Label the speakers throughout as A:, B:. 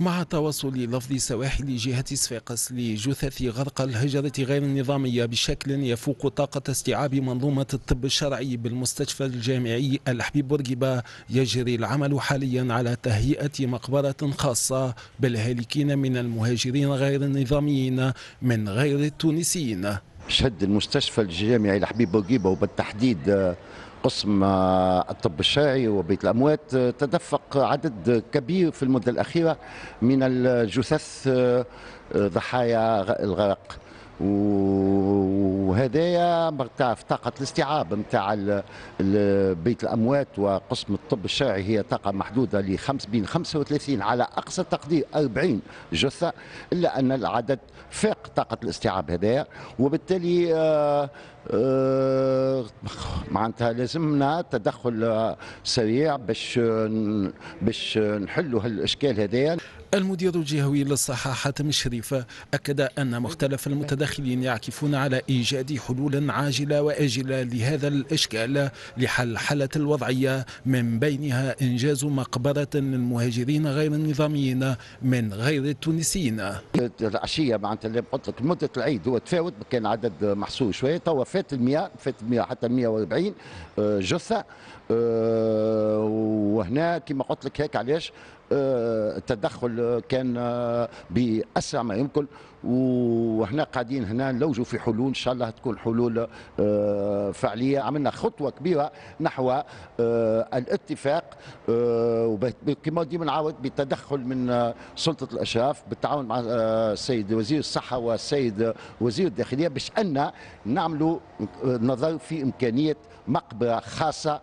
A: مع توصل لفظ سواحل جهة صفاقس لجثث غرق الهجرة غير النظامية بشكل يفوق طاقة استيعاب منظومة الطب الشرعي بالمستشفى الجامعي الحبيب بورقيبة يجري العمل حاليا على تهيئة مقبرة خاصة بالهالكين من المهاجرين غير النظاميين من غير
B: التونسيين شهد المستشفى الجامعي الحبيب بورقيبة وبالتحديد قسم آه، الطب الشرعي وبيت الأموات آه، تدفق عدد كبير في المدة الأخيرة من الجثث آه، ضحايا الغرق وهذايا في طاقه الاستيعاب نتاع بيت الاموات وقسم الطب الشرعي هي طاقه محدوده ل بين 35 على اقصى تقدير 40 جثه الا ان العدد فاق طاقه الاستيعاب هذايا وبالتالي آه، آه، معناتها لازمنا تدخل سريع باش باش نحلوا هالاشكال هذايا
A: المدير الجهوي للصحه حاتم الشريف اكد ان مختلف المتدخلين يعكفون على ايجاد البلد حلولا عاجلة وآجلة لهذا الإشكال لحل حالة الوضعية من بينها إنجاز مقبرة للمهاجرين غير
B: النظاميين من غير التونسيين العشية معناتها اللي قلت لك مدة العيد هو تفاوت كان عدد محصور شوية توا فات ال 100 فات 100 حتى 140 آه، جثة آه، وهنا كما قلت لك هيك علاش آه، التدخل كان آه، بأسرع ما يمكن وهنا قاعدين هنا نلوجوا في حلول ان شاء الله تكون حلول آه، فعليه عملنا خطوه كبيره نحو الاتفاق وكما ديما نعاود بالتدخل من سلطه الاشراف بالتعاون مع السيد وزير الصحه والسيد وزير الداخليه باش ان نعملوا نظر في امكانيه مقبره خاصه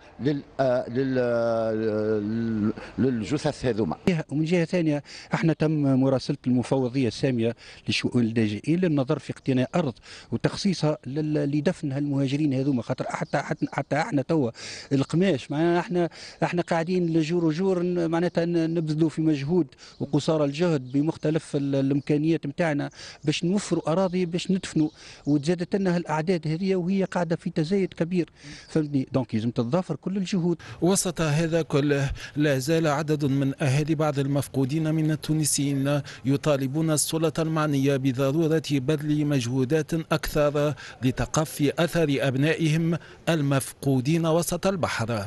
B: للجثث هذوما المجتمع ومن
C: جهه ثانيه احنا تم مراسله المفوضيه الساميه لشؤون اللاجئين للنظر في اقتناء ارض وتخصيصها لدفن هالمهاجرين هذوما خاطر حتى حتى حتى احنا توا القماش معناها احنا احنا قاعدين لجور وجور معناتها نبذلوا في مجهود وقصارى الجهد بمختلف الامكانيات نتاعنا باش نوفروا اراضي باش ندفنوا وتزادت لنا الاعداد هذه وهي قاعده في تزايد كبير فهمتني دونك لازم تتضافر كل الجهود وسط هذا كله لا زال عدد من اهل أهل بعض
A: المفقودين من التونسيين يطالبون السلطة المعنية بضرورة بذل مجهودات أكثر لتقفي أثر أبنائهم المفقودين وسط البحر